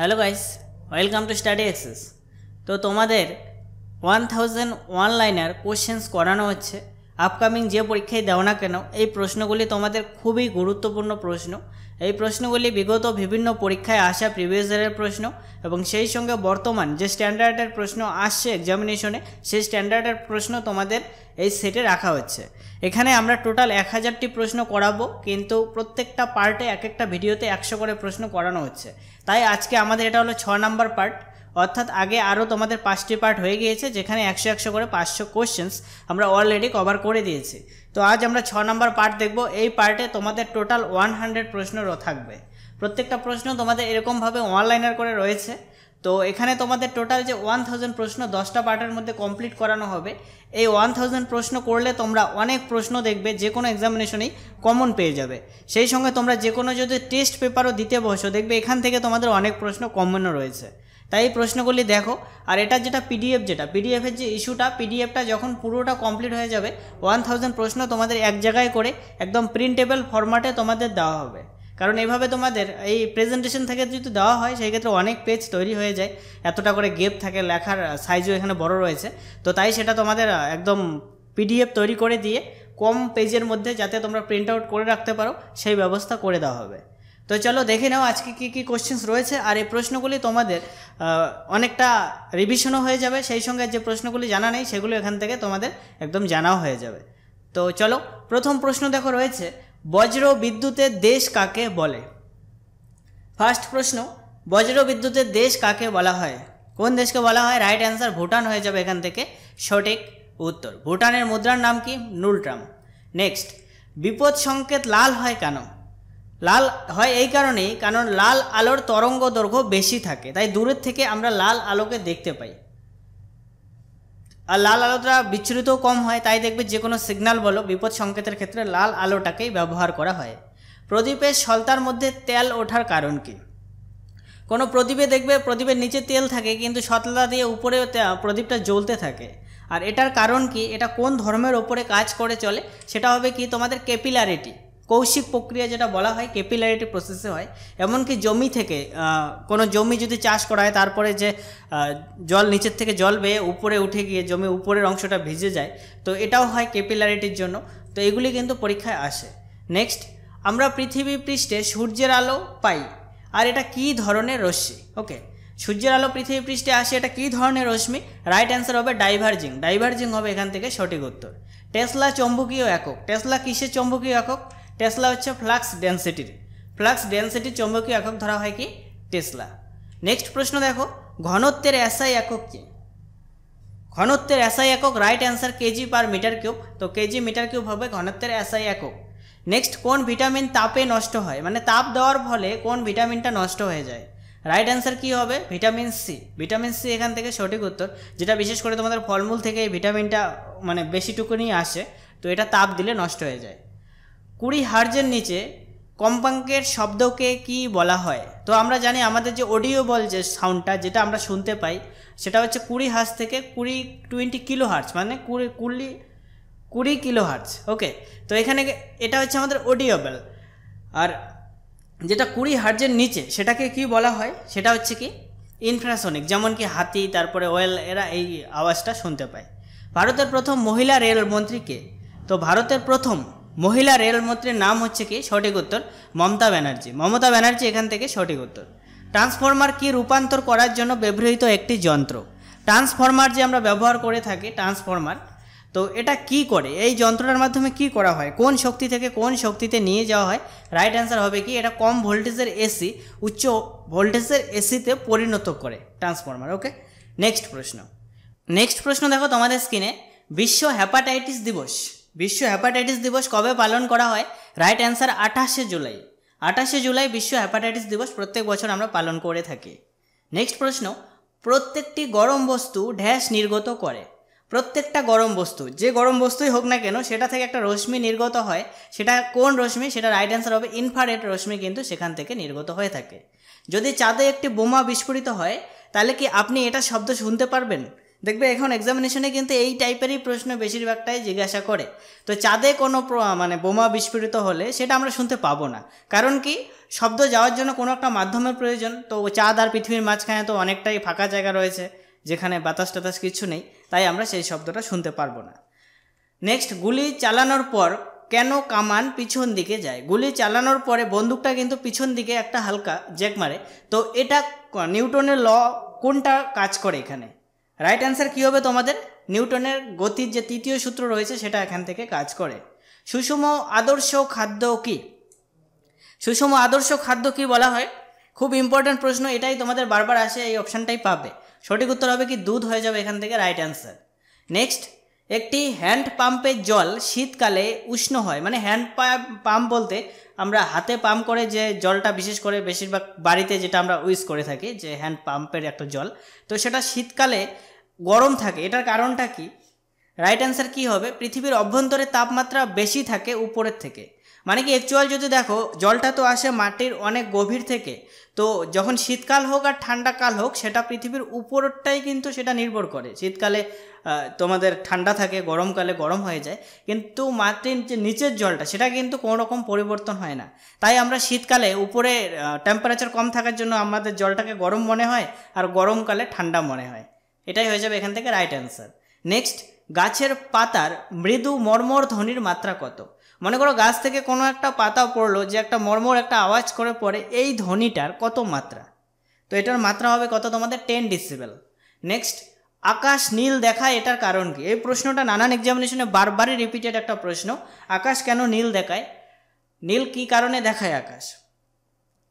hello guys welcome to study access তো তোমাদের one thousand one liner questions করানো হচ্ছে আপকামিং যে পরীক্ষায় দাও না কেন এই প্রশ্নগুলি তোমাদের খুবই গুরুত্বপূর্ণ প্রশ্ন এই প্রশ্নগুলি বিগত বিভিন্ন পরীক্ষায় আসা প্রিভিয়াস ইয়ারের প্রশ্ন এবং সেই সঙ্গে বর্তমান যে স্ট্যান্ডার্ডের প্রশ্ন আসছে এক্সামিনেশনে সেই স্ট্যান্ডার্ডের প্রশ্ন তোমাদের এই সেটে রাখা হচ্ছে এখানে আমরা টোটাল এক হাজারটি প্রশ্ন করাবো কিন্তু প্রত্যেকটা পার্টে এক একটা ভিডিওতে একশো করে প্রশ্ন করানো হচ্ছে তাই আজকে আমাদের এটা হলো ছ নম্বর পার্ট অর্থাৎ আগে আরও তোমাদের পাঁচটি পার্ট হয়ে গিয়েছে যেখানে একশো একশো করে পাঁচশো কোশ্চেন্স আমরা অলরেডি কভার করে দিয়েছি তো আজ আমরা ছ নম্বর পার্ট দেখব এই পার্টে তোমাদের টোটাল ওয়ান হান্ড্রেড প্রশ্ন থাকবে প্রত্যেকটা প্রশ্ন তোমাদের এরকমভাবে অনলাইনার করে রয়েছে তো এখানে তোমাদের টোটাল যে ওয়ান থাউজেন্ড প্রশ্ন দশটা পার্টের মধ্যে কমপ্লিট করানো হবে এই ওয়ান থাউজেন্ড প্রশ্ন করলে তোমরা অনেক প্রশ্ন দেখবে যে কোনো এক্সামিনেশনেই কমন পেয়ে যাবে সেই সঙ্গে তোমরা যে কোনো যদি টেস্ট পেপারও দিতে বসো দেখবে এখান থেকে তোমাদের অনেক প্রশ্ন কমনও রয়েছে তাই প্রশ্নগুলি দেখো আর এটা যেটা পিডিএফ যেটা পিডিএফের যে ইস্যুটা পিডিএফটা যখন পুরোটা কমপ্লিট হয়ে যাবে ওয়ান থাউজেন্ড প্রশ্ন তোমাদের এক জায়গায় করে একদম প্রিন্টেবল ফরম্যাটে তোমাদের দেওয়া হবে কারণ এভাবে তোমাদের এই প্রেজেন্টেশন থেকে যদি দেওয়া হয় সেই ক্ষেত্রে অনেক পেজ তৈরি হয়ে যায় এতটা করে গেপ থাকে লেখার সাইজও এখানে বড় রয়েছে তো তাই সেটা তোমাদের একদম পিডিএফ তৈরি করে দিয়ে কম পেজের মধ্যে যাতে তোমরা প্রিন্ট আউট করে রাখতে পারো সেই ব্যবস্থা করে দেওয়া হবে তো চলো দেখে নাও আজকে কী কী কোশ্চেন্স রয়েছে আর এই প্রশ্নগুলি তোমাদের অনেকটা রিভিশনও হয়ে যাবে সেই সঙ্গে যে প্রশ্নগুলি জানা নেই সেগুলো এখান থেকে তোমাদের একদম জানাও হয়ে যাবে তো চলো প্রথম প্রশ্ন দেখো রয়েছে বজ্র বিদ্যুতের দেশ কাকে বলে ফার্স্ট প্রশ্ন বজ্র বিদ্যুতের দেশ কাকে বলা হয় কোন দেশকে বলা হয় রাইট অ্যান্সার ভুটান হয়ে যাবে এখান থেকে সঠিক উত্তর ভুটানের মুদ্রার নাম কি নুলট্রাম নেক্সট বিপদ সংকেত লাল হয় কেন লাল হয় এই কারণেই কারণ লাল আলোর তরঙ্গ দৈর্ঘ্য বেশি থাকে তাই দূরের থেকে আমরা লাল আলোকে দেখতে পাই আর লাল আলোটা বিচ্ছুরিত কম হয় তাই দেখবে যে কোনো সিগন্যাল বলো বিপদ সংকেতের ক্ষেত্রে লাল আলোটাকেই ব্যবহার করা হয় প্রদীপের সলতার মধ্যে তেল ওঠার কারণ কি কোনো প্রদীপে দেখবে প্রদীপের নিচে তেল থাকে কিন্তু সতলা দিয়ে উপরে প্রদীপটা জ্বলতে থাকে আর এটার কারণ কি এটা কোন ধর্মের ওপরে কাজ করে চলে সেটা হবে কি তোমাদের ক্যাপিলারিটি কৌশিক প্রক্রিয়া যেটা বলা হয় ক্যাপিলারিটি প্রসেসে হয় এমনকি জমি থেকে কোনো জমি যদি চাষ করা হয় তারপরে যে জল নিচের থেকে জল বেয়ে উপরে উঠে গিয়ে জমি উপরের অংশটা ভিজে যায় তো এটাও হয় ক্যাপিলারিটির জন্য তো এগুলি কিন্তু পরীক্ষায় আসে নেক্সট আমরা পৃথিবী পৃষ্ঠে সূর্যের আলো পাই আর এটা কি ধরনের রশ্মি ওকে সূর্যের আলো পৃথিবী পৃষ্ঠে আসে এটা কী ধরনের রশ্মি রাইট অ্যান্সার হবে ডাইভার্জিং ডাইভার্জিং হবে এখান থেকে সঠিক উত্তর টেসলা চম্বকীয় একক টেসলা কিসের চম্বকীয় একক টেসলা হচ্ছে ফ্লাক্স ডেন্সিটির ফ্লাক্স ডেন্সিটি চৌম্বকীয় একক ধরা হয় কি টেসলা নেক্সট প্রশ্ন দেখো ঘনত্বের এসআই একক কি ঘনত্বের এসআই একক right answer KG per metre cube তো কেজি মিটার কিউব হবে ঘনত্বের এসআই একক নেক্সট কোন ভিটামিন তাপে নষ্ট হয় মানে তাপ দেওয়ার ফলে কোন ভিটামিনটা নষ্ট হয়ে যায় রাইট অ্যান্সার কী হবে ভিটামিন সি ভিটামিন সি এখান থেকে সঠিক উত্তর যেটা বিশেষ করে তোমাদের ফলমূল থেকে এই ভিটামিনটা মানে বেশিটুকুনি আসে তো এটা তাপ দিলে নষ্ট হয়ে যায় কুড়ি হার্জের নিচে কম্পাঙ্কের শব্দকে কি বলা হয় তো আমরা জানি আমাদের যে অডিও বল যে সাউন্ডটা যেটা আমরা শুনতে পাই সেটা হচ্ছে কুড়ি হার্জ থেকে কুড়ি টোয়েন্টি কিলো হার্জ মানে কুড়ি কুড়ি কুড়ি কিলো হার্জ ওকে তো এখানে এটা হচ্ছে আমাদের অডিও বেল আর যেটা কুড়ি হার্জের নিচে সেটাকে কি বলা হয় সেটা হচ্ছে কি ইনফ্রাসনিক যেমন কি হাতি তারপরে ওয়েল এরা এই আওয়াজটা শুনতে পায় ভারতের প্রথম মহিলা রেলমন্ত্রীকে তো ভারতের প্রথম মহিলা রেলমন্ত্রীর নাম হচ্ছে কি সঠিক উত্তর মমতা ব্যানার্জি মমতা ব্যানার্জি এখান থেকে সঠিক উত্তর ট্রান্সফরমার কি রূপান্তর করার জন্য ব্যবহৃত একটি যন্ত্র ট্রান্সফরমার যে আমরা ব্যবহার করে থাকি ট্রান্সফরমার তো এটা কি করে এই যন্ত্রটার মাধ্যমে কি করা হয় কোন শক্তি থেকে কোন শক্তিতে নিয়ে যাওয়া হয় রাইট অ্যান্সার হবে কি এটা কম ভোল্টেজের এসি উচ্চ ভোল্টেজের এসিতে পরিণত করে ট্রান্সফরমার ওকে নেক্সট প্রশ্ন নেক্সট প্রশ্ন দেখো তোমাদের স্ক্রিনে বিশ্ব হ্যাপাটাইটিস দিবস বিশ্ব হ্যাপাটাইটিস দিবস কবে পালন করা হয় রাইট অ্যান্সার আঠাশে জুলাই আঠাশে জুলাই বিশ্ব হ্যাপাটাইটিস দিবস প্রত্যেক বছর আমরা পালন করে থাকি নেক্সট প্রশ্ন প্রত্যেকটি গরম বস্তু ঢ্যাস নির্গত করে প্রত্যেকটা গরম বস্তু যে গরম বস্তুই হোক না কেন সেটা থেকে একটা রশ্মি নির্গত হয় সেটা কোন রশ্মি সেটা রাইট অ্যান্সার হবে ইনফ্রারেড রশ্মি কিন্তু সেখান থেকে নির্গত হয়ে থাকে যদি চাঁদে একটি বোমা বিস্ফোরিত হয় তাহলে কি আপনি এটা শব্দ শুনতে পারবেন দেখবে এখন এক্সামিনেশনে কিন্তু এই টাইপেরই প্রশ্ন বেশিরভাগটাই জিজ্ঞাসা করে তো চাঁদে কোনো মানে বোমা বিস্ফোরিত হলে সেটা আমরা শুনতে পাবো না কারণ কি শব্দ যাওয়ার জন্য কোনো একটা মাধ্যমের প্রয়োজন তো চাঁদ আর পৃথিবীর মাঝখানে তো অনেকটাই ফাঁকা জায়গা রয়েছে যেখানে বাতাস টাতাস কিছু নেই তাই আমরা সেই শব্দটা শুনতে পারবো না নেক্সট গুলি চালানোর পর কেন কামান পিছন দিকে যায় গুলি চালানোর পরে বন্দুকটা কিন্তু পিছন দিকে একটা হালকা জ্যাক মারে তো এটা নিউটনের ল কোনটা কাজ করে এখানে রাইট অ্যান্সার কী হবে তোমাদের নিউটনের গতির যে তৃতীয় সূত্র রয়েছে সেটা এখান থেকে কাজ করে সুষম আদর্শ খাদ্য কি সুষম আদর্শ খাদ্য কি বলা হয় খুব ইম্পর্ট্যান্ট প্রশ্ন এটাই তোমাদের বারবার আসে এই অপশানটাই পাবে সঠিক উত্তর হবে কি দুধ হয়ে যাবে এখান থেকে রাইট অ্যান্সার নেক্সট একটি হ্যান্ড পাম্পের জল শীতকালে উষ্ণ হয় মানে হ্যান্ড পাম্প বলতে আমরা হাতে পাম্প করে যে জলটা বিশেষ করে বেশিরভাগ বাড়িতে যেটা আমরা ইউজ করে থাকি যে হ্যান্ড পাম্পের একটা জল তো সেটা শীতকালে গরম থাকে এটার কারণটা কি রাইট অ্যান্সার কি হবে পৃথিবীর অভ্যন্তরে তাপমাত্রা বেশি থাকে উপরের থেকে মানে কি অ্যাকচুয়াল যদি দেখো জলটা তো আসে মাটির অনেক গভীর থেকে তো যখন শীতকাল হোক আর ঠান্ডা কাল হোক সেটা পৃথিবীর উপরটাই কিন্তু সেটা নির্ভর করে শীতকালে তোমাদের ঠান্ডা থাকে গরমকালে গরম হয়ে যায় কিন্তু মাটির যে নিচের জলটা সেটা কিন্তু কোনো রকম পরিবর্তন হয় না তাই আমরা শীতকালে উপরে টেম্পারেচার কম থাকার জন্য আমাদের জলটাকে গরম মনে হয় আর গরমকালে ঠান্ডা মনে হয় এটাই হয়ে যাবে এখান থেকে রাইট অ্যান্সার নেক্সট গাছের পাতার মৃদু মর্মর ধ্বনির মাত্রা কত মনে করো গাছ থেকে কোনো একটা পাতা পড়লো যে একটা মর্মর একটা আওয়াজ করে পড়ে এই ধ্বনিটার কত মাত্রা তো এটার মাত্রা হবে কত তোমাদের টেন ডিসিবেল নেক্সট আকাশ নীল দেখায় এটার কারণ কি এই প্রশ্নটা নানান এক্সামিনেশনে বারবারই রিপিটেড একটা প্রশ্ন আকাশ কেন নীল দেখায় নীল কি কারণে দেখায় আকাশ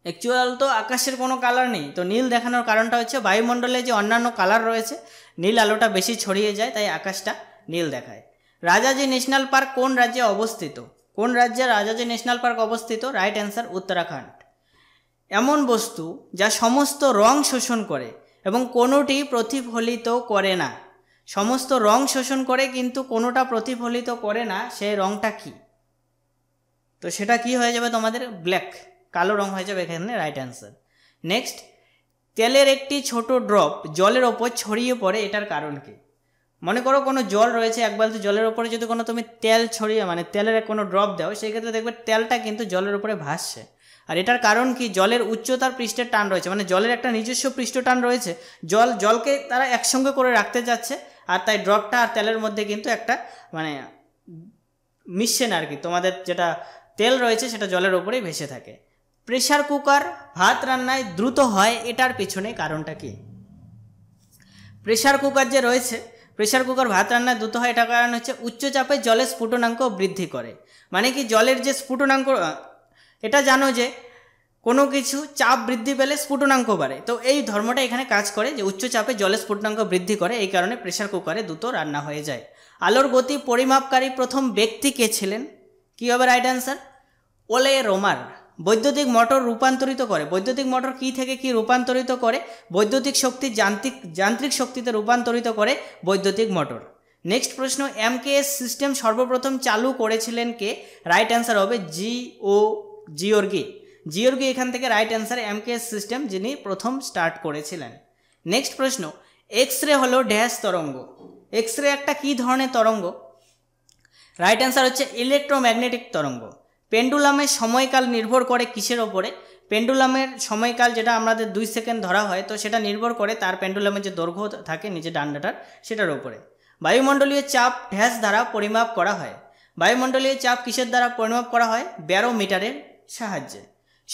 অ্যাকচুয়াল তো আকাশের কোনো কালার নেই তো নীল দেখানোর কারণটা হচ্ছে বায়ুমণ্ডলে যে অন্যান্য কালার রয়েছে নীল আলোটা বেশি ছড়িয়ে যায় তাই আকাশটা নীল দেখায় রাজাজি ন্যাশনাল পার্ক কোন রাজ্যে অবস্থিত কোন রাজ্যে রাজাজি ন্যাশনাল পার্ক অবস্থিত রাইট অ্যান্সার উত্তরাখণ্ড এমন বস্তু যা সমস্ত রং শোষণ করে এবং কোনোটি প্রতিফলিত করে না সমস্ত রং শোষণ করে কিন্তু কোনোটা প্রতিফলিত করে না সেই রংটা কি তো সেটা কি হয়ে যাবে তোমাদের ব্ল্যাক কালো রং হয়ে যাবে এখানে রাইট অ্যান্সার নেক্সট তেলের একটি ছোট ড্রপ জলের ওপর ছড়িয়ে পড়ে এটার কারণ কী মনে করো কোনো জল রয়েছে এক বালতি জলের ওপরে যদি কোনো তুমি তেল ছড়িয়ে মানে তেলের কোনো ড্রপ দাও সেই ক্ষেত্রে দেখবে তেলটা কিন্তু জলের উপরে ভাসছে আর এটার কারণ কি জলের উচ্চতার পৃষ্ঠের টান রয়েছে মানে জলের একটা নিজস্ব পৃষ্ঠ টান রয়েছে জল জলকে তারা একসঙ্গে করে রাখতে যাচ্ছে আর তাই ড্রপটা আর তেলের মধ্যে কিন্তু একটা মানে মিশছে না আর কি তোমাদের যেটা তেল রয়েছে সেটা জলের উপরেই ভেসে থাকে প্রেশার কুকার ভাত রান্নায় দ্রুত হয় এটার পেছনে কারণটা কি প্রেশার কুকার যে রয়েছে প্রেশার কুকার ভাত রান্না দ্রুত হয় এটার কারণ হচ্ছে উচ্চ চাপে জলের স্ফুটনাঙ্ক বৃদ্ধি করে মানে কি জলের যে স্ফুটনাঙ্ক এটা জানো যে কোনো কিছু চাপ বৃদ্ধি পেলে স্ফুটনাঙ্ক বাড়ে তো এই ধর্মটা এখানে কাজ করে যে উচ্চ চাপে জলের স্ফুটনাঙ্ক বৃদ্ধি করে এই কারণে প্রেশার কুকারে দ্রুত রান্না হয়ে যায় আলোর গতি পরিমাপকারী প্রথম ব্যক্তি কে ছিলেন কী হবে রাইট অ্যান্সার ওলে রোমার বৈদ্যুতিক মোটর রূপান্তরিত করে বৈদ্যুতিক মোটর কি থেকে কি রূপান্তরিত করে বৈদ্যুতিক শক্তি যান্ত্রিক যান্ত্রিক শক্তিতে রূপান্তরিত করে বৈদ্যুতিক মোটর নেক্সট প্রশ্ন এমকেএস সিস্টেম সর্বপ্রথম চালু করেছিলেন কে রাইট অ্যান্সার হবে জি ও জিওর্গি জিওর্গি এখান থেকে রাইট অ্যান্সার এমকেএস সিস্টেম যিনি প্রথম স্টার্ট করেছিলেন নেক্সট প্রশ্ন এক্স রে হলো ড্যাশ তরঙ্গ এক্স রে একটা কী ধরনের তরঙ্গ রাইট অ্যান্সার হচ্ছে ইলেকট্রোম্যাগনেটিক তরঙ্গ পেন্ডুলামের সময়কাল নির্ভর করে কিসের ওপরে পেন্ডুলামের সময়কাল যেটা আমাদের দুই সেকেন্ড ধরা হয় তো সেটা নির্ভর করে তার পেন্ডুলামের যে দৈর্ঘ্য থাকে নিজে ডান্ডাটার সেটার ওপরে বায়ুমণ্ডলীয় চাপ ঢ্যাস দ্বারা পরিমাপ করা হয় বায়ুমণ্ডলীয় চাপ কিসের দ্বারা পরিমাপ করা হয় ব্যারো মিটারের সাহায্যে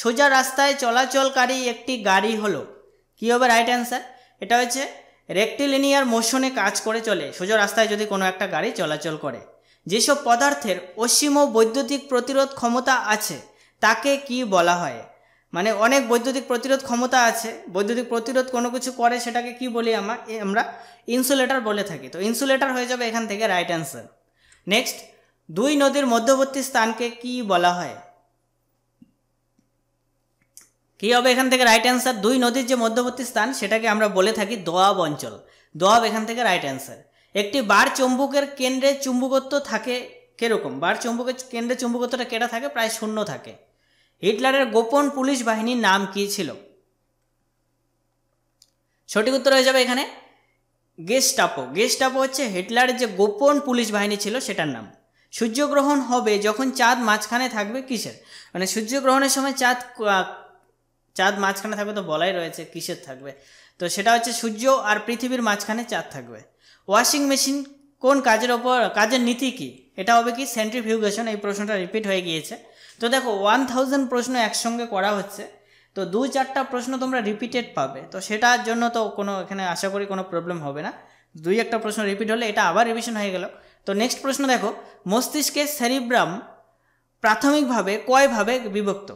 সোজা রাস্তায় চলাচলকারী একটি গাড়ি হলো কী হবে রাইট অ্যান্সার এটা হচ্ছে রেক্টিলিনিয়ার মোশনে কাজ করে চলে সোজা রাস্তায় যদি কোনো একটা গাড়ি চলাচল করে যেসব পদার্থের অসীম বৈদ্যুতিক প্রতিরোধ ক্ষমতা আছে তাকে কি বলা হয় মানে অনেক বৈদ্যুতিক প্রতিরোধ ক্ষমতা আছে বৈদ্যুতিক প্রতিরোধ কোনো কিছু করে সেটাকে কি বলি আমার আমরা ইনসুলেটর বলে থাকি তো ইনসুলেটর হয়ে যাবে এখান থেকে রাইট অ্যান্সার নেক্সট দুই নদীর মধ্যবর্তী স্থানকে কি বলা হয় কি হবে এখান থেকে রাইট অ্যান্সার দুই নদীর যে মধ্যবর্তী স্থান সেটাকে আমরা বলে থাকি দোয়াব অঞ্চল দোয়াব এখান থেকে রাইট অ্যান্সার একটি বার চুম্বকের কেন্দ্রে চুম্বকত্ব থাকে কীরকম বার চুম্বকের কেন্দ্রে চুম্বকত্বটা কেটা থাকে প্রায় শূন্য থাকে হিটলারের গোপন পুলিশ বাহিনীর নাম কী ছিল সঠিক উত্তর হয়ে যাবে এখানে গেস্টাপো গেস্টাপো হচ্ছে হিটলারের যে গোপন পুলিশ বাহিনী ছিল সেটার নাম সূর্যগ্রহণ হবে যখন চাঁদ মাঝখানে থাকবে কিসের মানে সূর্যগ্রহণের সময় চাঁদ চাঁদ মাঝখানে থাকবে তো বলাই রয়েছে কিসের থাকবে তো সেটা হচ্ছে সূর্য আর পৃথিবীর মাঝখানে চাঁদ থাকবে ওয়াশিং মেশিন কোন কাজের ওপর কাজের নীতি কি এটা হবে কি সেন্ট্রিফিউগেশন এই প্রশ্নটা রিপিট হয়ে গিয়েছে তো দেখো ওয়ান থাউজেন্ড প্রশ্ন একসঙ্গে করা হচ্ছে তো দু চারটা প্রশ্ন তোমরা রিপিটেড পাবে তো সেটার জন্য তো কোনো এখানে আশা করি কোনো প্রবলেম হবে না দুই একটা প্রশ্ন রিপিট হলে এটা আবার রিভিশন হয়ে গেল তো নেক্সট প্রশ্ন দেখো মস্তিষ্কের সেরিব্রাম প্রাথমিকভাবে কয়ভাবে বিভক্ত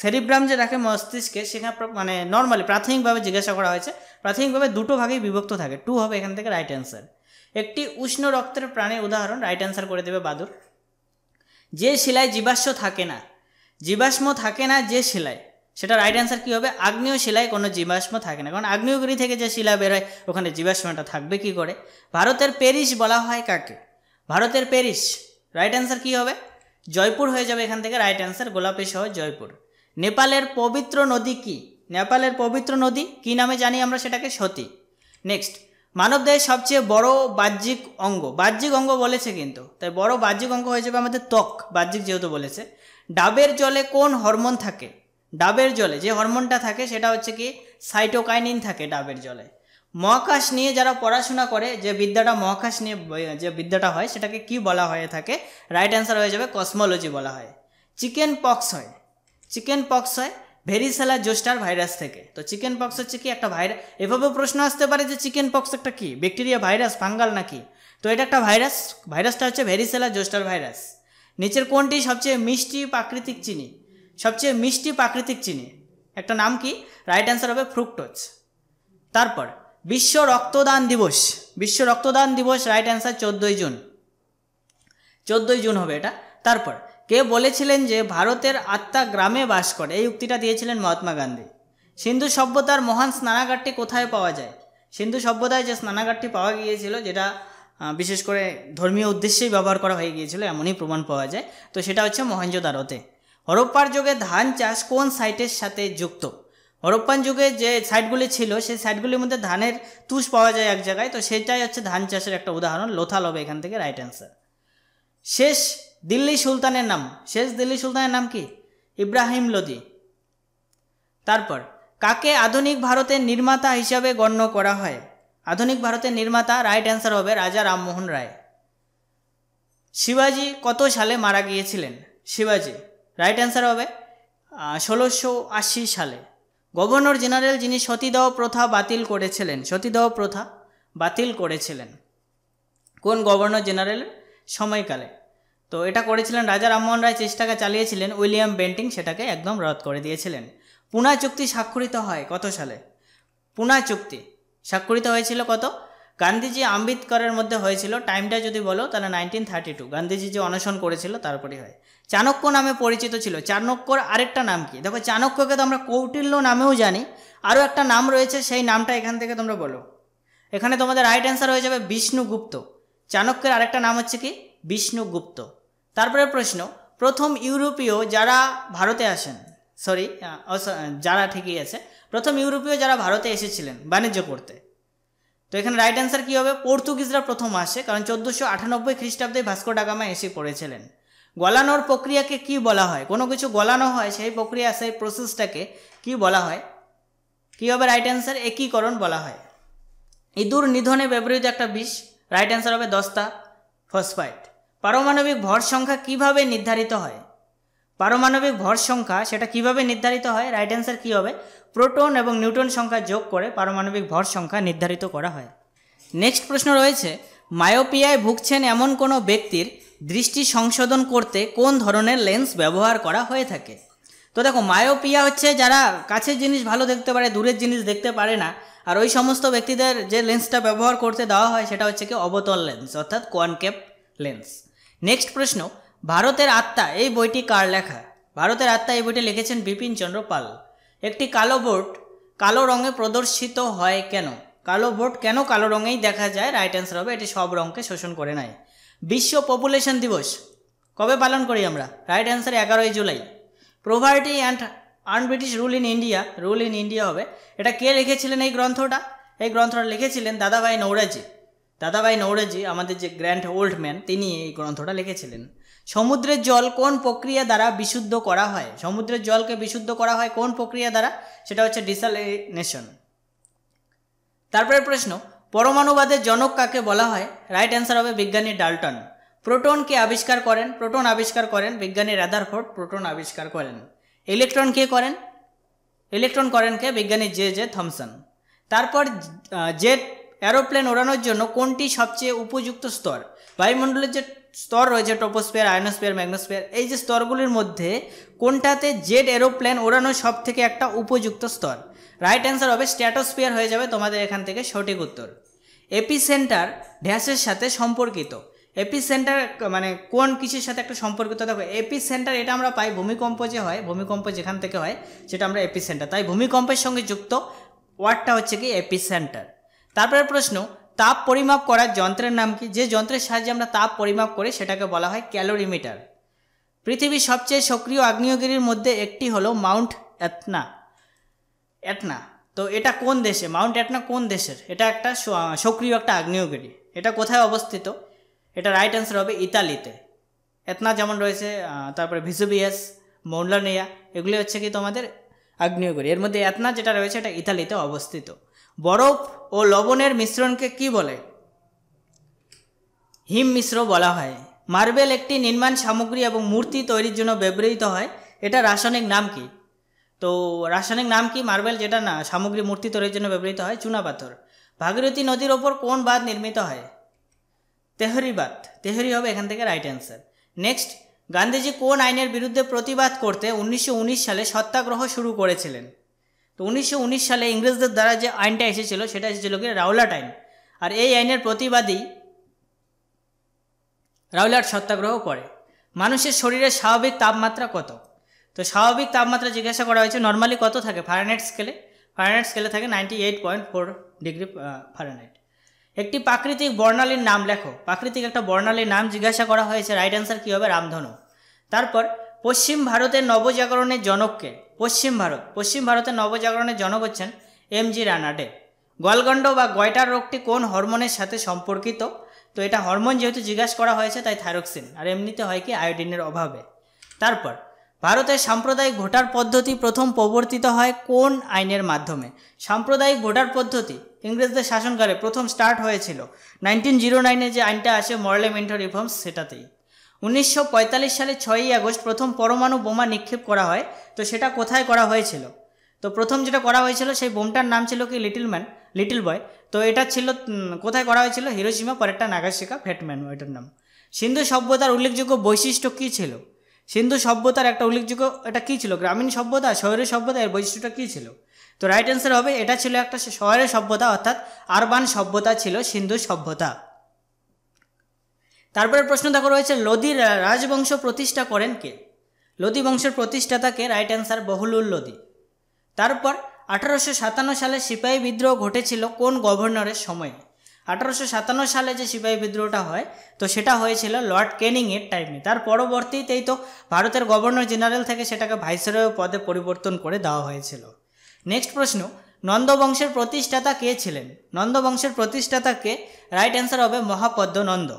সেরিব্রাম যে রাখে মস্তিষ্কে সেখানে মানে নর্মালি প্রাথমিকভাবে জিজ্ঞাসা করা হয়েছে প্রাথমিকভাবে দুটো ভাগেই বিভক্ত থাকে টু হবে এখান থেকে রাইট অ্যান্সার একটি উষ্ণ রক্তের প্রাণীর উদাহরণ রাইট অ্যান্সার করে দেবে বাদুর যে শিলায় জীবাশ্ম থাকে না জীবাশ্ম থাকে না যে শিলায় সেটা রাইট অ্যান্সার কী হবে আগ্নেয় শিলায় কোনো জীবাশ্ম থাকে না কারণ আগ্নেয়গিরি থেকে যে শিলা বেরোয় ওখানে জীবাশ্মটা থাকবে কি করে ভারতের প্যারিস বলা হয় কাকে ভারতের প্যারিস রাইট অ্যান্সার কী হবে জয়পুর হয়ে যাবে এখান থেকে রাইট অ্যান্সার গোলাপি সহ জয়পুর নেপালের পবিত্র নদী কি নেপালের পবিত্র নদী কি নামে জানি আমরা সেটাকে সতী নেক্সট মানবদেহের সবচেয়ে বড় বাহ্যিক অঙ্গ বাহ্যিক অঙ্গ বলেছে কিন্তু তাই বড় বাহ্যিক অঙ্গ হয়ে যাবে আমাদের ত্বক বাহ্যিক যেহেতু বলেছে ডাবের জলে কোন হরমোন থাকে ডাবের জলে যে হরমোনটা থাকে সেটা হচ্ছে কি সাইটোকাইনিন থাকে ডাবের জলে মহাকাশ নিয়ে যারা পড়াশোনা করে যে বিদ্যাটা মহাকাশ নিয়ে যে বিদ্যাটা হয় সেটাকে কি বলা হয়ে থাকে রাইট অ্যান্সার হয়ে যাবে কসমোলজি বলা হয় চিকেন পক্স হয় চিকেন পক্স হয় ভেরিসেলা জোস্টার ভাইরাস থেকে তো চিকেন পক্স হচ্ছে কি একটা ভাইরাস এভাবেও প্রশ্ন আসতে পারে যে চিকেন পক্স একটা কি ব্যাকটেরিয়া ভাইরাস ফাঙ্গাল নাকি তো এটা একটা ভাইরাস ভাইরাসটা হচ্ছে ভেরিসেলা জোস্টার ভাইরাস নিচের কোনটি সবচেয়ে মিষ্টি প্রাকৃতিক চিনি সবচেয়ে মিষ্টি প্রাকৃতিক চিনি একটা নাম কি রাইট অ্যান্সার হবে ফ্রুক্টোজ তারপর বিশ্ব রক্তদান দিবস বিশ্ব রক্তদান দিবস রাইট অ্যান্সার চোদ্দোই জুন চোদ্দোই জুন হবে এটা তারপর কে বলেছিলেন যে ভারতের আত্মা গ্রামে বাস করে এই উক্তিটা দিয়েছিলেন মহাত্মা গান্ধী সিন্ধু সভ্যতার মহান স্নানাগারটি কোথায় পাওয়া যায় সিন্ধু সভ্যতায় যে স্নানাগারটি পাওয়া গিয়েছিল যেটা বিশেষ করে ধর্মীয় উদ্দেশ্যেই ব্যবহার করা হয়ে গিয়েছিল এমনই প্রমাণ পাওয়া যায় তো সেটা হচ্ছে মহেঞ্জোদারোতে হরপ্পার যুগে ধান চাষ কোন সাইটের সাথে যুক্ত হরপ্পান যুগে যে সাইটগুলি ছিল সেই সাইটগুলির মধ্যে ধানের তুষ পাওয়া যায় এক জায়গায় তো সেটাই হচ্ছে ধান চাষের একটা উদাহরণ লোথাল হবে এখান থেকে রাইট অ্যান্সার শেষ দিল্লি সুলতানের নাম শেষ দিল্লি সুলতানের নাম কি ইব্রাহিম লোদি তারপর কাকে আধুনিক ভারতের নির্মাতা হিসাবে গণ্য করা হয় আধুনিক ভারতের নির্মাতা রাইট অ্যান্সার হবে রাজা রামমোহন রায় শিবাজি কত সালে মারা গিয়েছিলেন শিবাজি রাইট অ্যান্সার হবে ষোলোশো আশি সালে গভর্নর জেনারেল যিনি সতীদাহ প্রথা বাতিল করেছিলেন সতীদাহ প্রথা বাতিল করেছিলেন কোন গভর্নর জেনারেলের সময়কালে তো এটা করেছিলেন রাজা রামমোহন রায় চেষ্টাকে চালিয়েছিলেন উইলিয়াম বেন্টিং সেটাকে একদম রদ করে দিয়েছিলেন পুনা চুক্তি স্বাক্ষরিত হয় কত সালে পুনা চুক্তি স্বাক্ষরিত হয়েছিল কত গান্ধীজি আম্বেদকরের মধ্যে হয়েছিল টাইমটা যদি বলো তাহলে নাইনটিন থার্টি টু গান্ধীজি যে অনশন করেছিল তারপরে হয় চাণক্য নামে পরিচিত ছিল চাণক্যর আরেকটা নাম কি দেখো চাণক্যকে তো আমরা কৌটিল্য নামেও জানি আরও একটা নাম রয়েছে সেই নামটা এখান থেকে তোমরা বলো এখানে তোমাদের রাইট অ্যান্সার হয়ে যাবে বিষ্ণুগুপ্ত চাণক্যের আরেকটা নাম হচ্ছে কি বিষ্ণুগুপ্ত তারপরে প্রশ্ন প্রথম ইউরোপীয় যারা ভারতে আসেন সরি যারা ঠিকই আছে প্রথম ইউরোপীয় যারা ভারতে এসেছিলেন বাণিজ্য করতে তো এখানে রাইট অ্যান্সার কী হবে পর্তুগিজরা প্রথম আসে কারণ চোদ্দোশো আটানব্বই খ্রিস্টাব্দে ভাস্কো ডাগামা এসে পড়েছিলেন গলানোর প্রক্রিয়াকে কি বলা হয় কোনো কিছু গলানো হয় সেই প্রক্রিয়া সেই প্রসেসটাকে কি বলা হয় কি হবে রাইট অ্যান্সার একীকরণ বলা হয় ইঁদুর নিধনে ব্যবহৃত একটা বিষ রাইট অ্যান্সার হবে দস্তা ফসফাইট পারমাণবিক ভর সংখ্যা কিভাবে নির্ধারিত হয় পারমাণবিক ভর সংখ্যা সেটা কিভাবে নির্ধারিত হয় রাইট অ্যান্সার কী হবে প্রোটন এবং নিউটন সংখ্যা যোগ করে পারমাণবিক ভর সংখ্যা নির্ধারিত করা হয় নেক্সট প্রশ্ন রয়েছে মায়োপিয়ায় ভুগছেন এমন কোনো ব্যক্তির দৃষ্টি সংশোধন করতে কোন ধরনের লেন্স ব্যবহার করা হয়ে থাকে তো দেখো মায়োপিয়া হচ্ছে যারা কাছের জিনিস ভালো দেখতে পারে দূরের জিনিস দেখতে পারে না আর ওই সমস্ত ব্যক্তিদের যে লেন্সটা ব্যবহার করতে দেওয়া হয় সেটা হচ্ছে কি অবতল লেন্স অর্থাৎ কোয়ানকেপ লেন্স নেক্সট প্রশ্ন ভারতের আত্মা এই বইটি কার লেখা ভারতের আত্মা এই বইটি লিখেছেন বিপিন চন্দ্র পাল একটি কালো বোর্ড কালো রঙে প্রদর্শিত হয় কেন কালো বোর্ড কেন কালো রঙেই দেখা যায় রাইট অ্যান্সার হবে এটি সব রঙকে শোষণ করে নেয় বিশ্ব পপুলেশন দিবস কবে পালন করি আমরা রাইট অ্যান্সার এগারোই July poverty and unBritish rule in India rule in India হবে এটা কে লিখেছিলেন এই গ্রন্থটা এই গ্রন্থটা লিখেছিলেন দাদাভাই নৌরাজি দাদাভাই নৌরেজি আমাদের যে গ্র্যান্ড ওল্ড ম্যান তিনি এই গ্রন্থটা লিখেছিলেন সমুদ্রের জল কোন প্রক্রিয়া দ্বারা বিশুদ্ধ করা হয় সমুদ্রের জলকে বিশুদ্ধ করা হয় কোন প্রক্রিয়া দ্বারা সেটা হচ্ছে ডিসালিনেশন তারপরে প্রশ্ন পরমাণুবাদের জনক কাকে বলা হয় রাইট অ্যান্সার হবে বিজ্ঞানী ডালটন প্রোটন কে আবিষ্কার করেন প্রোটন আবিষ্কার করেন বিজ্ঞানী রাদারফোর্ড প্রোটন আবিষ্কার করেন ইলেকট্রন কে করেন ইলেকট্রন করেন কে বিজ্ঞানী জে জে থমসন তারপর জেট অ্যারোপ্লেন ওড়ানোর জন্য কোনটি সবচেয়ে উপযুক্ত স্তর বায়ুমণ্ডলের যে স্তর রয়েছে টপোস্ফিয়ার আয়নোস্ফিয়ার ম্যাগনোস্ফিয়ার এই যে স্তরগুলির মধ্যে কোনটাতে জেট এরোপ্লেন ওড়ানোর সব থেকে একটা উপযুক্ত স্তর রাইট অ্যান্সার হবে স্ট্র্যাটোস্ফিয়ার হয়ে যাবে তোমাদের এখান থেকে সঠিক উত্তর এপিসেন্টার ড্যাসের সাথে সম্পর্কিত এপিসেন্টার মানে কোন কিছুর সাথে একটা সম্পর্কিত দেখো সেন্টার এটা আমরা পাই ভূমিকম্প যে হয় ভূমিকম্প যেখান থেকে হয় সেটা আমরা এপিসেন্টার তাই ভূমিকম্পের সঙ্গে যুক্ত ওয়ার্ডটা হচ্ছে কি সেন্টার তারপরে প্রশ্ন তাপ পরিমাপ করার যন্ত্রের নাম কি যে যন্ত্রের সাহায্যে আমরা তাপ পরিমাপ করি সেটাকে বলা হয় ক্যালোরিমিটার পৃথিবীর সবচেয়ে সক্রিয় আগ্নেয়গিরির মধ্যে একটি হলো মাউন্ট এতনা এতনা তো এটা কোন দেশে মাউন্ট এটনা কোন দেশের এটা একটা সক্রিয় একটা আগ্নেয়গিরি এটা কোথায় অবস্থিত এটা রাইট অ্যান্সার হবে ইতালিতে এতনা যেমন রয়েছে তারপরে ভিসুবিয়াস মৌলানিয়া এগুলি হচ্ছে কি তোমাদের আগ্নেয়গিরি এর মধ্যে এতনা যেটা রয়েছে এটা ইতালিতে অবস্থিত বরফ ও লবণের মিশ্রণকে কি বলে হিম মিশ্র বলা হয় মার্বেল একটি নির্মাণ সামগ্রী এবং মূর্তি তৈরির জন্য ব্যবহৃত হয় এটা রাসায়নিক নাম কি তো রাসায়নিক নাম কি মার্বেল যেটা না সামগ্রী মূর্তি তৈরির জন্য ব্যবহৃত হয় চুনাপাথর ভাগীরথী নদীর ওপর কোন বাঁধ নির্মিত হয় তেহরি বাঁধ তেহরি হবে এখান থেকে রাইট অ্যান্সার নেক্সট গান্ধীজি কোন আইনের বিরুদ্ধে প্রতিবাদ করতে উনিশশো সালে সত্যাগ্রহ শুরু করেছিলেন তো উনিশশো সালে ইংরেজদের দ্বারা যে আইনটা এসেছিল সেটা এসেছিল কি রাউলাট আইন আর এই আইনের প্রতিবাদী রাউলাট সত্যাগ্রহ করে মানুষের শরীরে স্বাভাবিক তাপমাত্রা কত তো স্বাভাবিক তাপমাত্রা জিজ্ঞাসা করা হয়েছে নর্মালি কত থাকে ফারেনাইট স্কেলে ফারেনাইট স্কেলে থাকে ninety eight point four degree Fahrenheit একটি প্রাকৃতিক বর্ণালীর নাম লেখো প্রাকৃতিক একটা বর্ণালীর নাম জিজ্ঞাসা করা হয়েছে রাইট অ্যান্সার কী হবে রামধনু তারপর পশ্চিম ভারতের নবজাগরণের জনককে পশ্চিম ভারত পশ্চিম ভারতে নবজাগরণের জনক হচ্ছেন এম জি রানাডে গলগণ্ড বা গয়টার রোগটি কোন হরমোনের সাথে সম্পর্কিত তো এটা হরমোন যেহেতু জিজ্ঞাসা করা হয়েছে তাই থাইরক্সিন আর এমনিতে হয় কি আয়োডিনের অভাবে তারপর ভারতের সাম্প্রদায়িক ভোটার পদ্ধতি প্রথম প্রবর্তিত হয় কোন আইনের মাধ্যমে সাম্প্রদায়িক ভোটার পদ্ধতি ইংরেজদের শাসনকালে প্রথম স্টার্ট হয়েছিল নাইনটিন জিরো নাইনে যে আইনটা আসে মরলেমেন্ট রিফর্মস সেটাতেই উনিশশো সালে ছয়ই আগস্ট প্রথম পরমাণু বোমা নিক্ষেপ করা হয় তো সেটা কোথায় করা হয়েছিল তো প্রথম যেটা করা হয়েছিল সেই বোমটার নাম ছিল কি লিটিল ম্যান লিটিল বয় তো এটা ছিল কোথায় করা হয়েছিল হিরোসীমা পরেরটা নাগাশিকা ফ্যাটম্যান ওইটার নাম সিন্ধু সভ্যতার উল্লেখযোগ্য বৈশিষ্ট্য কী ছিল সিন্ধু সভ্যতার একটা উল্লেখযোগ্য এটা কী ছিল গ্রামীণ সভ্যতা শহরের সভ্যতা এর বৈশিষ্ট্যটা কী ছিল তো রাইট অ্যান্সার হবে এটা ছিল একটা শহরের সভ্যতা অর্থাৎ আরবান সভ্যতা ছিল সিন্ধু সভ্যতা তারপরে প্রশ্ন দেখো রয়েছে লোদির রাজবংশ প্রতিষ্ঠা করেন কে লোদি বংশের প্রতিষ্ঠাতাকে রাইট অ্যান্সার বহুলুল লোদি তারপর আঠারোশো সাতান্ন সালে সিপাহী বিদ্রোহ ঘটেছিল কোন গভর্নরের সময়ে আঠারোশো সাতান্ন সালে যে সিপাহী বিদ্রোহটা হয় তো সেটা হয়েছিল লর্ড কেনিংয়ের টাইমে তার পরবর্তীতেই তো ভারতের গভর্নর জেনারেল থেকে সেটাকে ভাইসরয় পদে পরিবর্তন করে দেওয়া হয়েছিল নেক্সট প্রশ্ন নন্দবংশের প্রতিষ্ঠাতা কে ছিলেন নন্দবংশের প্রতিষ্ঠাতাকে রাইট অ্যান্সার হবে মহাপদ্মনন্দ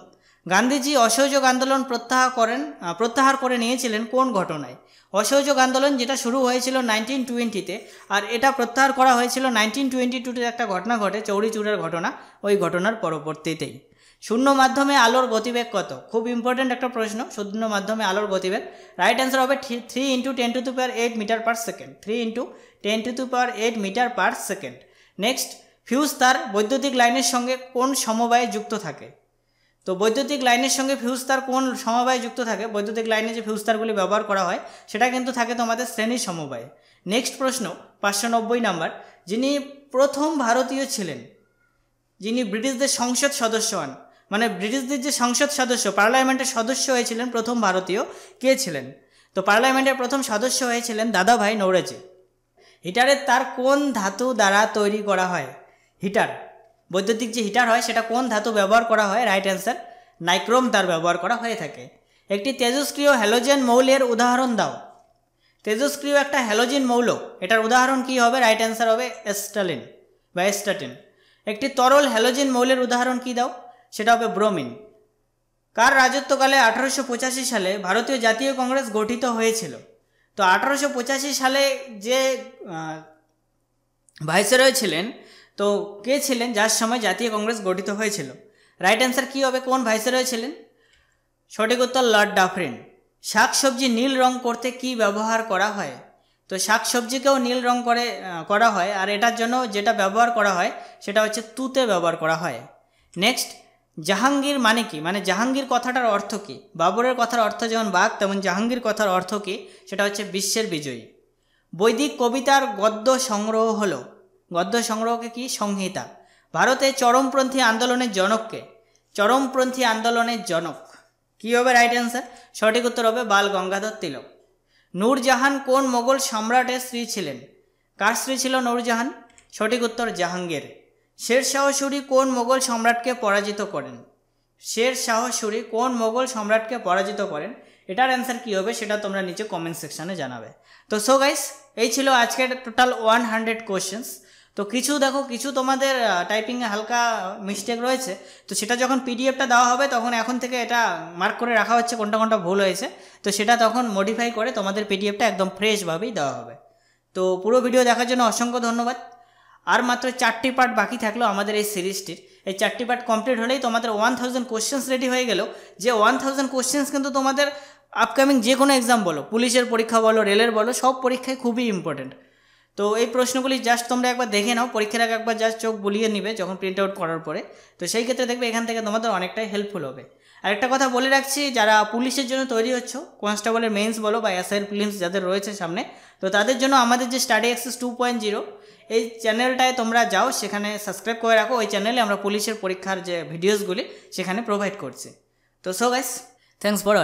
গান্ধীজি অসহযোগ আন্দোলন প্রত্যাহার করেন প্রত্যাহার করে নিয়েছিলেন কোন ঘটনায় অসহযোগ আন্দোলন যেটা শুরু হয়েছিল নাইনটিন টোয়েন্টিতে আর এটা প্রত্যাহার করা হয়েছিল নাইনটিন টোয়েন্টি টুতে একটা ঘটনা ঘটে চৌরিচুরের ঘটনা ওই ঘটনার পরবর্তীতেই শূন্য মাধ্যমে আলোর গতিবেগ কত খুব ইম্পর্ট্যান্ট একটা প্রশ্ন শূন্য মাধ্যমে আলোর গতিবেগ রাইট অ্যান্সার হবে three into ten to to power eight metre per second three into ten to to power eight metre per second next fuse তার বৈদ্যুতিক লাইনের সঙ্গে কোন সমবায়ে যুক্ত থাকে তো বৈদ্যুতিক লাইনের সঙ্গে ফিউজ তার কোন সমবায়ে যুক্ত থাকে বৈদ্যুতিক লাইনে যে ফিউজ তারগুলি ব্যবহার করা হয় সেটা কিন্তু থাকে তোমাদের শ্রেণীর সমবায়ে নেক্সট প্রশ্ন পাঁচশো নব্বই নাম্বার যিনি প্রথম ভারতীয় ছিলেন যিনি ব্রিটিশদের সংসদ সদস্য হন মানে ব্রিটিশদের যে সংসদ সদস্য পার্লামেন্টের সদস্য হয়েছিলেন প্রথম ভারতীয় কে ছিলেন তো পার্লামেন্টের প্রথম সদস্য হয়েছিলেন দাদাভাই নৌরেজি হিটারে তার কোন ধাতু দ্বারা তৈরি করা হয় হিটার বৈদ্যুতিক যে হিটার হয় সেটা কোন ধাতু ব্যবহার করা হয় রাইট অ্যান্সার নাইক্রোম তার ব্যবহার করা হয়ে থাকে একটি তেজস্ক্রিয় হ্যালোজেন মৌলের উদাহরণ দাও তেজস্ক্রিয় একটা হ্যালোজেন মৌল এটার উদাহরণ কি হবে রাইট অ্যান্সার হবে এস্টালিন বা এস্টাটিন একটি তরল হ্যালোজেন মৌলের উদাহরণ কি দাও সেটা হবে ব্রোমিন কার রাজত্বকালে আঠারোশো সালে ভারতীয় জাতীয় কংগ্রেস গঠিত হয়েছিল তো আঠারোশো সালে যে ভাইসেরয় ছিলেন তো কে ছিলেন যার সময় জাতীয় কংগ্রেস গঠিত হয়েছিল রাইট অ্যান্সার কী হবে কোন ভাইসের হয়েছিলেন সঠিক উত্তর লর্ড ডাফরিন শাকসবজি নীল রং করতে কি ব্যবহার করা হয় তো শাক সবজিকেও নীল রং করে করা হয় আর এটার জন্য যেটা ব্যবহার করা হয় সেটা হচ্ছে তুতে ব্যবহার করা হয় নেক্সট জাহাঙ্গীর মানে কি মানে জাহাঙ্গীর কথাটার অর্থ কী বাবরের কথার অর্থ যেমন বাঘ তেমন জাহাঙ্গীর কথার অর্থ কী সেটা হচ্ছে বিশ্বের বিজয়ী বৈদিক কবিতার গদ্য সংগ্রহ হলো গদ্য সংগ্রহকে কি সংহিতা ভারতে চরমপন্থী আন্দোলনের জনককে চরমপন্থী আন্দোলনের জনক কী হবে রাইট অ্যান্সার সঠিক উত্তর হবে বাল গঙ্গাধর তিলক নূরজাহান কোন মোগল সম্রাটের স্ত্রী ছিলেন কার স্ত্রী ছিল নূরজাহান সঠিক উত্তর জাহাঙ্গীর শের শাহসুরি কোন মোগল সম্রাটকে পরাজিত করেন শের শাহসুরি কোন মোগল সম্রাটকে পরাজিত করেন এটার অ্যান্সার কী হবে সেটা তোমরা নিচে কমেন্ট সেকশানে জানাবে তো সো গাইস এই ছিল আজকের টোটাল ওয়ান হান্ড্রেড কোয়েশ্চেন্স তো কিছু দেখো কিছু তোমাদের টাইপিংয়ে হালকা মিস্টেক রয়েছে তো সেটা যখন পিডিএফটা দেওয়া হবে তখন এখন থেকে এটা মার্ক করে রাখা হচ্ছে কোনটা কোনটা ভুল হয়েছে তো সেটা তখন মডিফাই করে তোমাদের পিডিএফটা একদম ফ্রেশভাবেই দেওয়া হবে তো পুরো ভিডিও দেখার জন্য অসংখ্য ধন্যবাদ আর মাত্র চারটি পার্ট বাকি থাকলো আমাদের এই সিরিজটির এই চারটি পার্ট কমপ্লিট হলেই তোমাদের ওয়ান থাউজেন্ড কোশ্চেন্স রেডি হয়ে গেল যে ওয়ান থাউজেন্ড কোশ্চেন্স কিন্তু তোমাদের আপকামিং যে কোনো এক্সাম বলো পুলিশের পরীক্ষা বলো রেলের বলো সব পরীক্ষায় খুবই ইম্পর্টেন্ট তো এই প্রশ্নগুলি জাস্ট তোমরা একবার দেখে নাও পরীক্ষার আগে একবার জাস্ট চোখ বুলিয়ে নিবে যখন প্রিন্ট আউট করার পরে তো সেই ক্ষেত্রে দেখবে এখান থেকে তোমাদের অনেকটাই হেল্পফুল হবে আর একটা কথা বলে রাখছি যারা পুলিশের জন্য তৈরি হচ্ছ কনস্টেবলের মেন্স বলো বা এসআইয়ের প্রিলিমস যাদের রয়েছে সামনে তো তাদের জন্য আমাদের যে study access two point zero এই চ্যানেলটায় তোমরা যাও সেখানে সাবস্ক্রাইব করে রাখো ওই চ্যানেলে আমরা পুলিশের পরীক্ষার যে ভিডিওসগুলি সেখানে প্রোভাইড করছি তো সো গাইস থ্যাংকস ফর